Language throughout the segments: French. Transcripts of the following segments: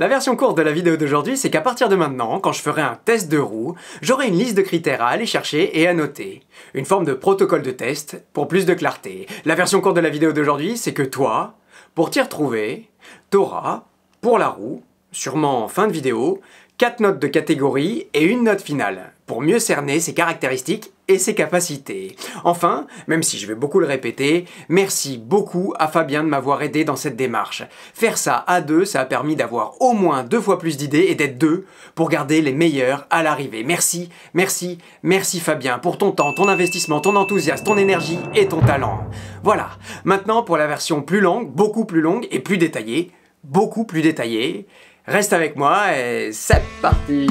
La version courte de la vidéo d'aujourd'hui, c'est qu'à partir de maintenant, quand je ferai un test de roue, j'aurai une liste de critères à aller chercher et à noter. Une forme de protocole de test pour plus de clarté. La version courte de la vidéo d'aujourd'hui, c'est que toi, pour t'y retrouver, t'auras, pour la roue, sûrement en fin de vidéo, 4 notes de catégorie et une note finale pour mieux cerner ses caractéristiques et ses capacités. Enfin, même si je vais beaucoup le répéter, merci beaucoup à Fabien de m'avoir aidé dans cette démarche. Faire ça à deux, ça a permis d'avoir au moins deux fois plus d'idées et d'être deux pour garder les meilleurs à l'arrivée. Merci, merci, merci Fabien pour ton temps, ton investissement, ton enthousiasme, ton énergie et ton talent. Voilà, maintenant pour la version plus longue, beaucoup plus longue et plus détaillée, beaucoup plus détaillée, reste avec moi et c'est parti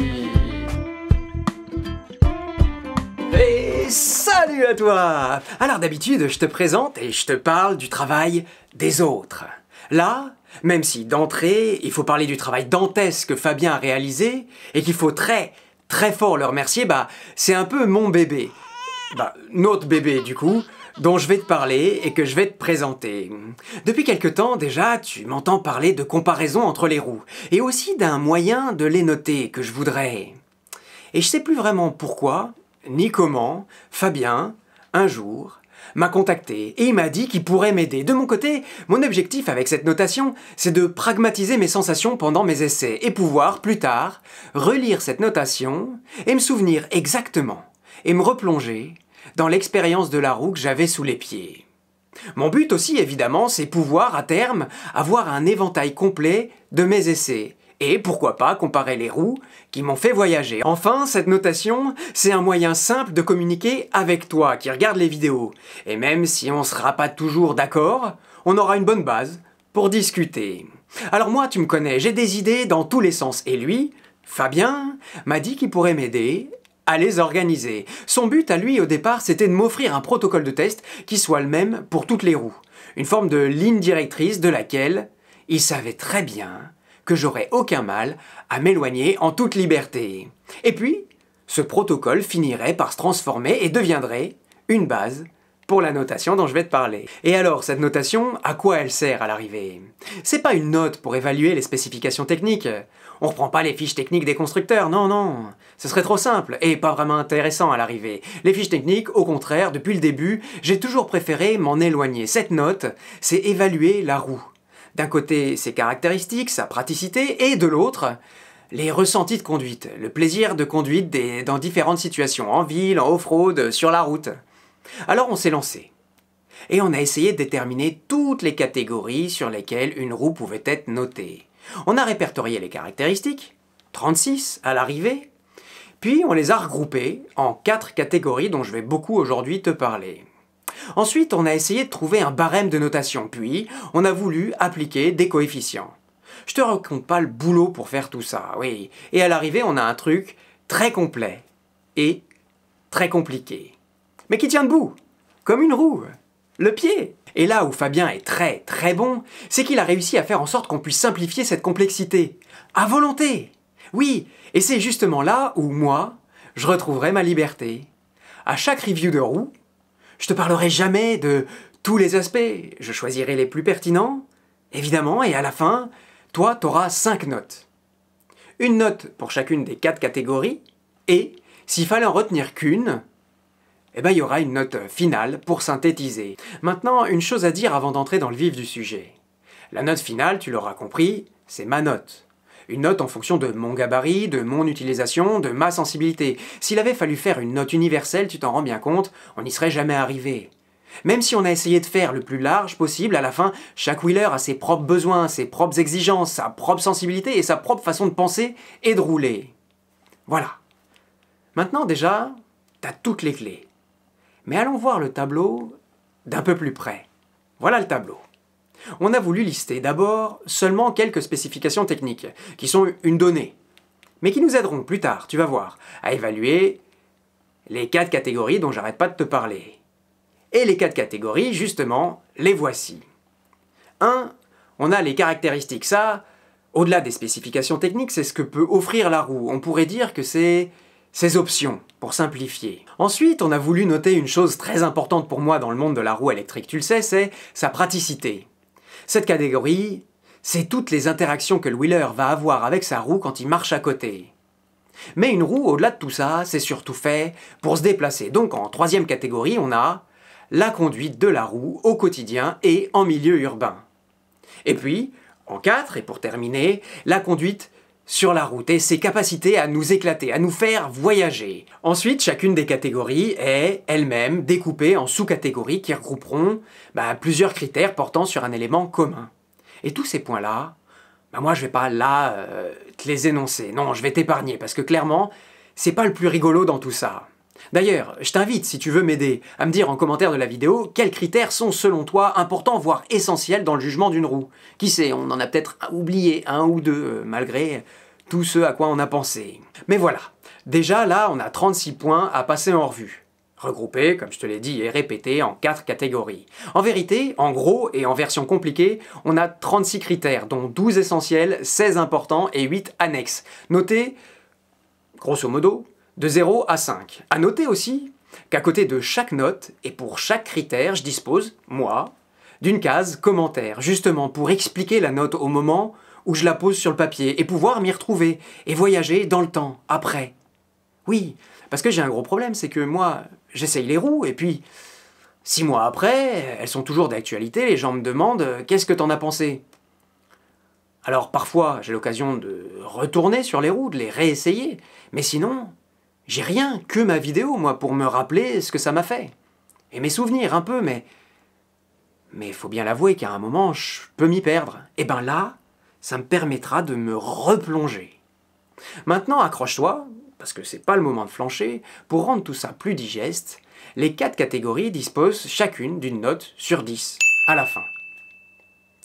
salut à toi Alors d'habitude, je te présente et je te parle du travail des autres. Là, même si d'entrée, il faut parler du travail dantesque que Fabien a réalisé et qu'il faut très, très fort le remercier, bah, c'est un peu mon bébé. Bah, notre bébé du coup, dont je vais te parler et que je vais te présenter. Depuis quelque temps déjà, tu m'entends parler de comparaison entre les roues, et aussi d'un moyen de les noter que je voudrais. Et je sais plus vraiment pourquoi, ni comment, Fabien, un jour, m'a contacté et il m'a dit qu'il pourrait m'aider. De mon côté, mon objectif avec cette notation, c'est de pragmatiser mes sensations pendant mes essais et pouvoir, plus tard, relire cette notation et me souvenir exactement et me replonger dans l'expérience de la roue que j'avais sous les pieds. Mon but aussi, évidemment, c'est pouvoir, à terme, avoir un éventail complet de mes essais et pourquoi pas comparer les roues qui m'ont fait voyager. Enfin, cette notation, c'est un moyen simple de communiquer avec toi qui regarde les vidéos. Et même si on ne sera pas toujours d'accord, on aura une bonne base pour discuter. Alors moi, tu me connais, j'ai des idées dans tous les sens. Et lui, Fabien, m'a dit qu'il pourrait m'aider à les organiser. Son but à lui au départ, c'était de m'offrir un protocole de test qui soit le même pour toutes les roues. Une forme de ligne directrice de laquelle il savait très bien que j'aurais aucun mal à m'éloigner en toute liberté. Et puis, ce protocole finirait par se transformer et deviendrait une base pour la notation dont je vais te parler. Et alors, cette notation, à quoi elle sert à l'arrivée C'est pas une note pour évaluer les spécifications techniques. On reprend pas les fiches techniques des constructeurs, non, non. Ce serait trop simple et pas vraiment intéressant à l'arrivée. Les fiches techniques, au contraire, depuis le début, j'ai toujours préféré m'en éloigner. Cette note, c'est évaluer la roue. D'un côté, ses caractéristiques, sa praticité, et de l'autre, les ressentis de conduite, le plaisir de conduite dans différentes situations, en ville, en off-road, sur la route. Alors on s'est lancé. Et on a essayé de déterminer toutes les catégories sur lesquelles une roue pouvait être notée. On a répertorié les caractéristiques, 36 à l'arrivée, puis on les a regroupées en quatre catégories dont je vais beaucoup aujourd'hui te parler. Ensuite, on a essayé de trouver un barème de notation, puis on a voulu appliquer des coefficients. Je te raconte pas le boulot pour faire tout ça, oui. Et à l'arrivée, on a un truc très complet et très compliqué. Mais qui tient debout, comme une roue, le pied. Et là où Fabien est très très bon, c'est qu'il a réussi à faire en sorte qu'on puisse simplifier cette complexité, à volonté. Oui, et c'est justement là où moi, je retrouverai ma liberté. À chaque review de roue, je te parlerai jamais de tous les aspects, je choisirai les plus pertinents, évidemment, et à la fin, toi, tu auras cinq notes. Une note pour chacune des quatre catégories, et s'il fallait en retenir qu'une, eh ben, il y aura une note finale pour synthétiser. Maintenant, une chose à dire avant d'entrer dans le vif du sujet. La note finale, tu l'auras compris, c'est ma note. Une note en fonction de mon gabarit, de mon utilisation, de ma sensibilité. S'il avait fallu faire une note universelle, tu t'en rends bien compte, on n'y serait jamais arrivé. Même si on a essayé de faire le plus large possible, à la fin, chaque wheeler a ses propres besoins, ses propres exigences, sa propre sensibilité et sa propre façon de penser et de rouler. Voilà. Maintenant déjà, t'as toutes les clés. Mais allons voir le tableau d'un peu plus près. Voilà le tableau. On a voulu lister d'abord seulement quelques spécifications techniques, qui sont une donnée, mais qui nous aideront plus tard, tu vas voir, à évaluer les quatre catégories dont j'arrête pas de te parler. Et les quatre catégories, justement, les voici. 1. On a les caractéristiques. Ça, au-delà des spécifications techniques, c'est ce que peut offrir la roue. On pourrait dire que c'est ses options, pour simplifier. Ensuite, on a voulu noter une chose très importante pour moi dans le monde de la roue électrique, tu le sais, c'est sa praticité. Cette catégorie, c'est toutes les interactions que le wheeler va avoir avec sa roue quand il marche à côté. Mais une roue, au-delà de tout ça, c'est surtout fait pour se déplacer. Donc en troisième catégorie, on a la conduite de la roue au quotidien et en milieu urbain. Et puis, en quatre, et pour terminer, la conduite sur la route et ses capacités à nous éclater, à nous faire voyager. Ensuite, chacune des catégories est elle-même découpée en sous-catégories qui regrouperont bah, plusieurs critères portant sur un élément commun. Et tous ces points-là, bah, moi je vais pas là euh, te les énoncer, non, je vais t'épargner parce que clairement, c'est pas le plus rigolo dans tout ça. D'ailleurs, je t'invite, si tu veux m'aider, à me dire en commentaire de la vidéo quels critères sont selon toi importants, voire essentiels dans le jugement d'une roue. Qui sait, on en a peut-être oublié un ou deux, euh, malgré tout ce à quoi on a pensé. Mais voilà, déjà là, on a 36 points à passer en revue regroupés, comme je te l'ai dit, et répétés en quatre catégories. En vérité, en gros et en version compliquée, on a 36 critères, dont 12 essentiels, 16 importants et 8 annexes. Notez, grosso modo, de 0 à 5. À noter aussi qu'à côté de chaque note et pour chaque critère, je dispose, moi, d'une case commentaire, justement pour expliquer la note au moment où je la pose sur le papier et pouvoir m'y retrouver et voyager dans le temps, après. Oui, parce que j'ai un gros problème, c'est que moi, j'essaye les roues et puis, six mois après, elles sont toujours d'actualité, les gens me demandent qu'est-ce que t'en as pensé Alors parfois, j'ai l'occasion de retourner sur les roues, de les réessayer, mais sinon, j'ai rien que ma vidéo, moi, pour me rappeler ce que ça m'a fait. Et mes souvenirs, un peu, mais... Mais faut bien l'avouer qu'à un moment, je peux m'y perdre. Et eh ben là, ça me permettra de me replonger. Maintenant, accroche-toi, parce que c'est pas le moment de flancher, pour rendre tout ça plus digeste, les quatre catégories disposent chacune d'une note sur 10 à la fin.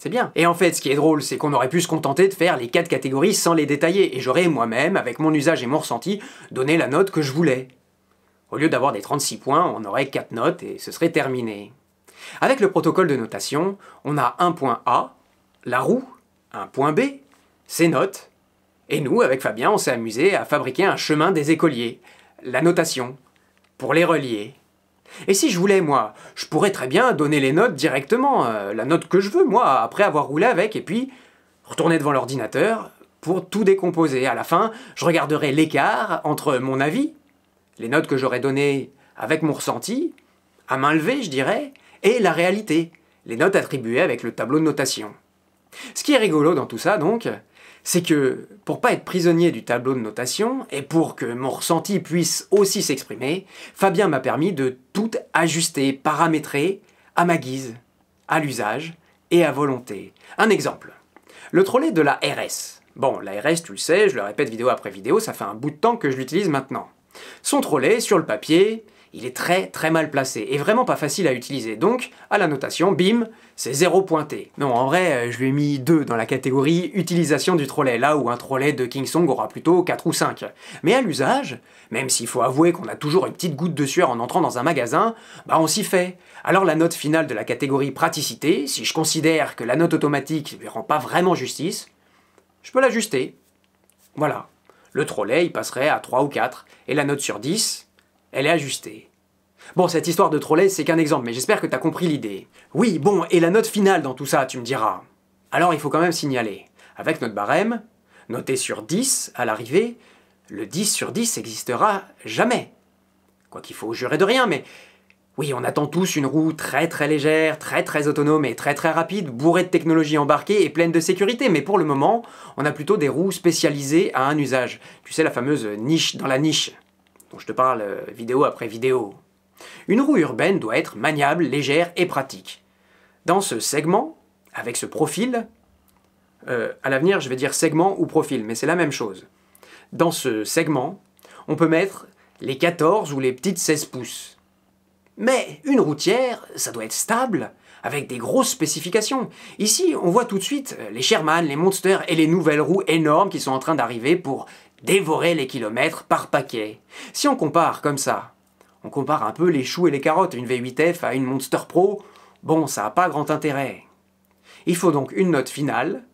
C'est bien. Et en fait, ce qui est drôle, c'est qu'on aurait pu se contenter de faire les quatre catégories sans les détailler, et j'aurais moi-même, avec mon usage et mon ressenti, donné la note que je voulais. Au lieu d'avoir des 36 points, on aurait quatre notes et ce serait terminé. Avec le protocole de notation, on a un point A, la roue, un point B, ses notes, et nous, avec Fabien, on s'est amusé à fabriquer un chemin des écoliers, la notation, pour les relier. Et si je voulais, moi, je pourrais très bien donner les notes directement, euh, la note que je veux, moi, après avoir roulé avec, et puis retourner devant l'ordinateur pour tout décomposer. À la fin, je regarderai l'écart entre mon avis, les notes que j'aurais données avec mon ressenti, à main levée, je dirais, et la réalité, les notes attribuées avec le tableau de notation. Ce qui est rigolo dans tout ça, donc, c'est que pour pas être prisonnier du tableau de notation et pour que mon ressenti puisse aussi s'exprimer, Fabien m'a permis de tout ajuster, paramétrer à ma guise, à l'usage et à volonté. Un exemple, le trolley de la RS. Bon, la RS, tu le sais, je le répète vidéo après vidéo, ça fait un bout de temps que je l'utilise maintenant. Son trolley, sur le papier, il est très très mal placé et vraiment pas facile à utiliser. Donc, à la notation, bim, c'est 0 pointé. Non, en vrai, euh, je lui ai mis 2 dans la catégorie utilisation du trolley, là où un trolley de King Song aura plutôt 4 ou 5. Mais à l'usage, même s'il faut avouer qu'on a toujours une petite goutte de sueur en entrant dans un magasin, bah on s'y fait. Alors la note finale de la catégorie praticité, si je considère que la note automatique ne lui rend pas vraiment justice, je peux l'ajuster. Voilà. Le trolley, il passerait à 3 ou 4, et la note sur 10, elle est ajustée. Bon, cette histoire de trolley, c'est qu'un exemple, mais j'espère que t'as compris l'idée. Oui, bon, et la note finale dans tout ça, tu me diras. Alors il faut quand même signaler. Avec notre barème, noté sur 10 à l'arrivée, le 10 sur 10 n'existera jamais. Quoi qu'il faut jurer de rien, mais oui, on attend tous une roue très très légère, très très autonome et très très rapide, bourrée de technologies embarquées et pleine de sécurité, mais pour le moment, on a plutôt des roues spécialisées à un usage. Tu sais, la fameuse niche dans la niche dont je te parle euh, vidéo après vidéo. Une roue urbaine doit être maniable, légère et pratique. Dans ce segment, avec ce profil, euh, à l'avenir je vais dire segment ou profil, mais c'est la même chose. Dans ce segment, on peut mettre les 14 ou les petites 16 pouces. Mais une routière, ça doit être stable, avec des grosses spécifications. Ici, on voit tout de suite euh, les Sherman, les Monster et les nouvelles roues énormes qui sont en train d'arriver pour dévorer les kilomètres par paquet. Si on compare comme ça, on compare un peu les choux et les carottes, une V8F à une Monster Pro, bon, ça n'a pas grand intérêt. Il faut donc une note finale,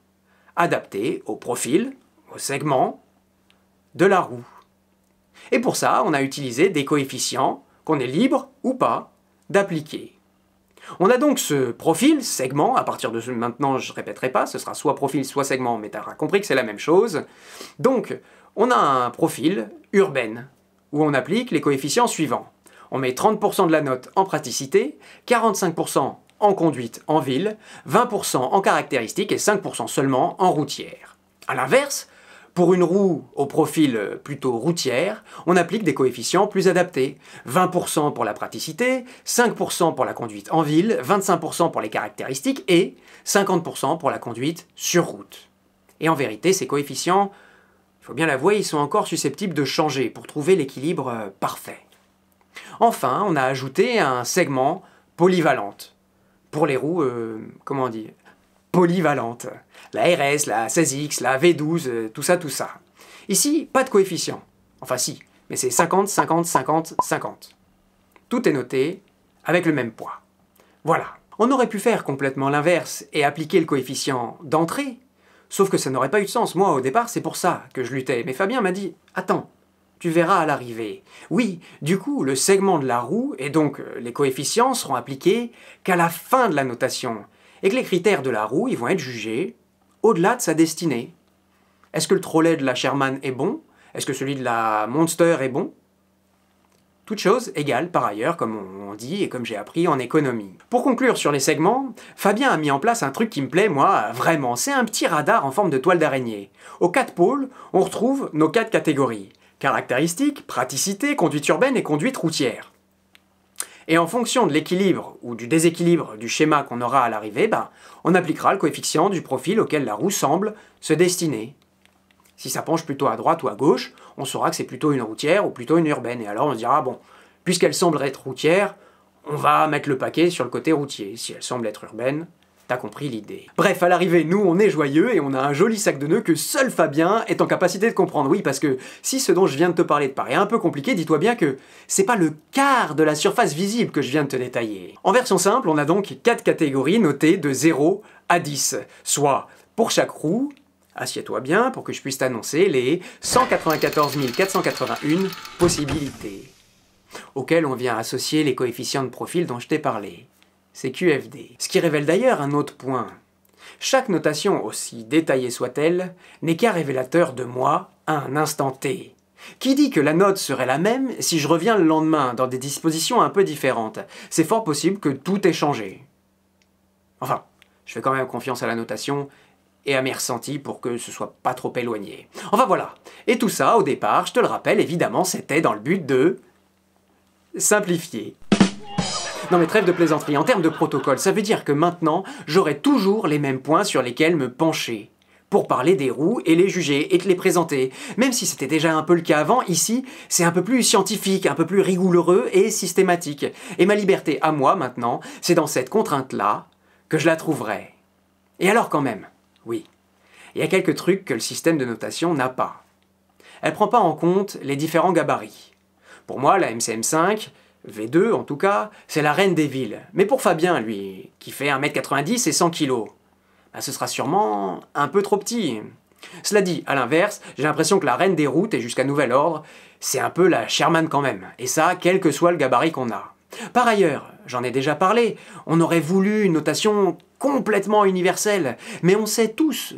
adaptée au profil, au segment, de la roue. Et pour ça, on a utilisé des coefficients qu'on est libre ou pas d'appliquer. On a donc ce profil, segment, à partir de ce, maintenant je ne répéterai pas, ce sera soit profil, soit segment, mais tu compris que c'est la même chose. Donc, on a un profil urbaine où on applique les coefficients suivants. On met 30% de la note en praticité, 45% en conduite en ville, 20% en caractéristiques et 5% seulement en routière. A l'inverse, pour une roue au profil plutôt routière, on applique des coefficients plus adaptés. 20% pour la praticité, 5% pour la conduite en ville, 25% pour les caractéristiques et 50% pour la conduite sur route. Et en vérité, ces coefficients il faut bien l'avouer, ils sont encore susceptibles de changer pour trouver l'équilibre euh, parfait. Enfin, on a ajouté un segment polyvalente. Pour les roues, euh, comment on dit Polyvalente. La RS, la 16X, la V12, euh, tout ça, tout ça. Ici, pas de coefficient. Enfin si, mais c'est 50, 50, 50, 50. Tout est noté avec le même poids. Voilà. On aurait pu faire complètement l'inverse et appliquer le coefficient d'entrée Sauf que ça n'aurait pas eu de sens. Moi, au départ, c'est pour ça que je luttais. Mais Fabien m'a dit Attends, tu verras à l'arrivée. Oui, du coup, le segment de la roue, et donc euh, les coefficients, seront appliqués qu'à la fin de la notation, et que les critères de la roue, ils vont être jugés au-delà de sa destinée. Est-ce que le trolley de la Sherman est bon Est-ce que celui de la Monster est bon toute chose égale par ailleurs, comme on dit et comme j'ai appris en économie. Pour conclure sur les segments, Fabien a mis en place un truc qui me plaît, moi, vraiment, c'est un petit radar en forme de toile d'araignée. Aux quatre pôles, on retrouve nos quatre catégories. Caractéristiques, praticité, conduite urbaine et conduite routière. Et en fonction de l'équilibre ou du déséquilibre du schéma qu'on aura à l'arrivée, bah, on appliquera le coefficient du profil auquel la roue semble se destiner. Si ça penche plutôt à droite ou à gauche, on saura que c'est plutôt une routière ou plutôt une urbaine. Et alors on se dira, ah bon, puisqu'elle semble être routière, on va mettre le paquet sur le côté routier. Si elle semble être urbaine, T'as compris l'idée. Bref, à l'arrivée, nous, on est joyeux et on a un joli sac de nœuds que seul Fabien est en capacité de comprendre. Oui, parce que si ce dont je viens de te parler te paraît un peu compliqué, dis-toi bien que c'est pas le quart de la surface visible que je viens de te détailler. En version simple, on a donc quatre catégories notées de 0 à 10, soit pour chaque roue, Assieds-toi bien pour que je puisse t'annoncer les 194 481 possibilités, auxquelles on vient associer les coefficients de profil dont je t'ai parlé. C'est QFD. Ce qui révèle d'ailleurs un autre point. Chaque notation, aussi détaillée soit-elle, n'est qu'un révélateur de moi à un instant T. Qui dit que la note serait la même si je reviens le lendemain dans des dispositions un peu différentes C'est fort possible que tout ait changé. Enfin, je fais quand même confiance à la notation, et à mes ressentis pour que ce soit pas trop éloigné. Enfin voilà. Et tout ça, au départ, je te le rappelle, évidemment, c'était dans le but de simplifier. Non mais trêve de plaisanterie, en termes de protocole, ça veut dire que maintenant, j'aurai toujours les mêmes points sur lesquels me pencher pour parler des roues et les juger et te les présenter. Même si c'était déjà un peu le cas avant, ici, c'est un peu plus scientifique, un peu plus rigoureux et systématique. Et ma liberté à moi maintenant, c'est dans cette contrainte-là que je la trouverai. Et alors quand même, oui. Il y a quelques trucs que le système de notation n'a pas. Elle prend pas en compte les différents gabarits. Pour moi, la MCM5, V2 en tout cas, c'est la reine des villes. Mais pour Fabien, lui, qui fait 1m90 et 100 kg, bah, ce sera sûrement un peu trop petit. Cela dit, à l'inverse, j'ai l'impression que la reine des routes, et jusqu'à nouvel ordre, c'est un peu la Sherman quand même. Et ça, quel que soit le gabarit qu'on a. Par ailleurs, j'en ai déjà parlé, on aurait voulu une notation complètement universel. Mais on sait tous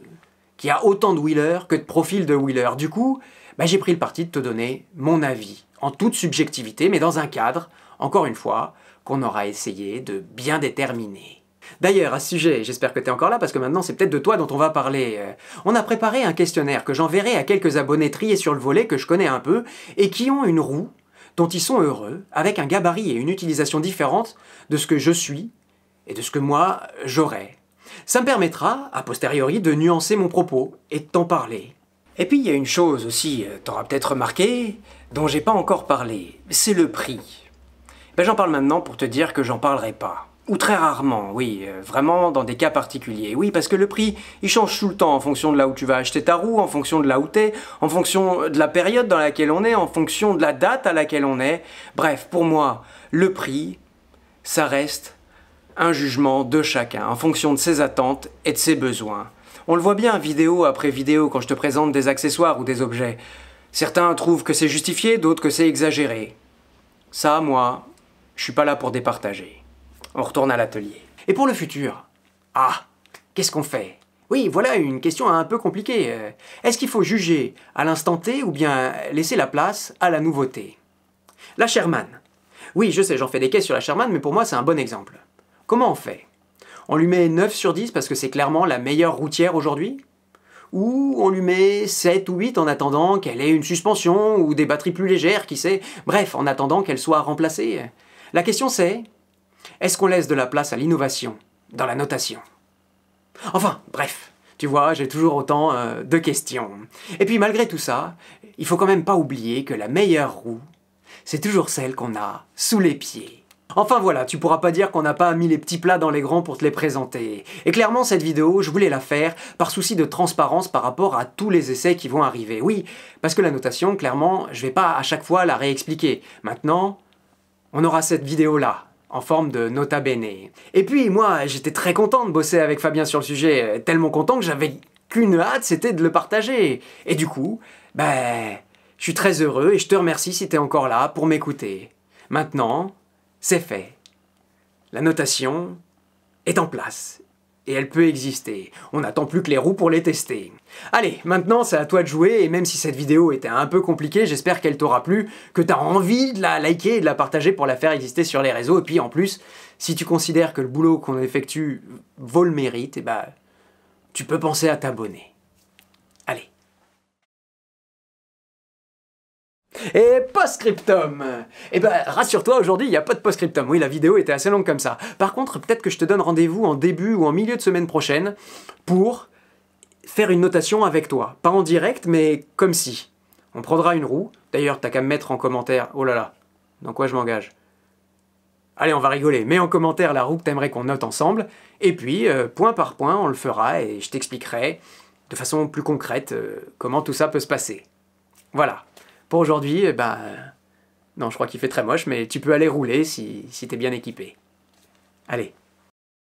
qu'il y a autant de wheeler que de profils de wheeler Du coup, bah, j'ai pris le parti de te donner mon avis, en toute subjectivité, mais dans un cadre, encore une fois, qu'on aura essayé de bien déterminer. D'ailleurs, à ce sujet, j'espère que tu es encore là parce que maintenant c'est peut-être de toi dont on va parler. Euh, on a préparé un questionnaire que j'enverrai à quelques abonnés triés sur le volet que je connais un peu et qui ont une roue dont ils sont heureux, avec un gabarit et une utilisation différente de ce que je suis et de ce que moi j'aurai. Ça me permettra, a posteriori, de nuancer mon propos et de t'en parler. Et puis il y a une chose aussi, euh, t'auras peut-être remarqué, dont j'ai pas encore parlé, c'est le prix. Ben, j'en parle maintenant pour te dire que j'en parlerai pas. Ou très rarement, oui, euh, vraiment dans des cas particuliers. Oui, parce que le prix, il change tout le temps en fonction de là où tu vas acheter ta roue, en fonction de là où t'es, en fonction euh, de la période dans laquelle on est, en fonction de la date à laquelle on est. Bref, pour moi, le prix, ça reste un jugement de chacun en fonction de ses attentes et de ses besoins. On le voit bien vidéo après vidéo quand je te présente des accessoires ou des objets. Certains trouvent que c'est justifié, d'autres que c'est exagéré. Ça, moi, je suis pas là pour départager. On retourne à l'atelier. Et pour le futur Ah, qu'est-ce qu'on fait oui, voilà une question un peu compliquée. Euh, est-ce qu'il faut juger à l'instant T ou bien laisser la place à la nouveauté La Sherman. Oui, je sais, j'en fais des caisses sur la Sherman, mais pour moi c'est un bon exemple. Comment on fait On lui met 9 sur 10 parce que c'est clairement la meilleure routière aujourd'hui Ou on lui met 7 ou 8 en attendant qu'elle ait une suspension ou des batteries plus légères, qui sait Bref, en attendant qu'elle soit remplacée. La question c'est, est-ce qu'on laisse de la place à l'innovation dans la notation Enfin, bref, tu vois, j'ai toujours autant euh, de questions. Et puis malgré tout ça, il faut quand même pas oublier que la meilleure roue, c'est toujours celle qu'on a sous les pieds. Enfin voilà, tu pourras pas dire qu'on n'a pas mis les petits plats dans les grands pour te les présenter. Et clairement, cette vidéo, je voulais la faire par souci de transparence par rapport à tous les essais qui vont arriver. Oui, parce que la notation, clairement, je vais pas à chaque fois la réexpliquer. Maintenant, on aura cette vidéo-là en forme de nota bene. Et puis moi, j'étais très content de bosser avec Fabien sur le sujet, tellement content que j'avais qu'une hâte, c'était de le partager. Et du coup, ben, je suis très heureux et je te remercie si t'es encore là pour m'écouter. Maintenant, c'est fait. La notation est en place. Et elle peut exister. On n'attend plus que les roues pour les tester. Allez, maintenant c'est à toi de jouer, et même si cette vidéo était un peu compliquée, j'espère qu'elle t'aura plu, que tu as envie de la liker et de la partager pour la faire exister sur les réseaux. Et puis en plus, si tu considères que le boulot qu'on effectue vaut le mérite, et eh bah, ben, tu peux penser à t'abonner. et post-scriptum. Eh ben, rassure-toi, aujourd'hui, il n'y a pas de post-scriptum. Oui, la vidéo était assez longue comme ça. Par contre, peut-être que je te donne rendez-vous en début ou en milieu de semaine prochaine pour faire une notation avec toi. Pas en direct, mais comme si. On prendra une roue. D'ailleurs, t'as qu'à me mettre en commentaire. Oh là là, dans quoi je m'engage Allez, on va rigoler. Mets en commentaire la roue que t'aimerais qu'on note ensemble. Et puis, euh, point par point, on le fera et je t'expliquerai de façon plus concrète euh, comment tout ça peut se passer. Voilà. Pour aujourd'hui, bah ben... Non, je crois qu'il fait très moche, mais tu peux aller rouler si, si t'es bien équipé. Allez,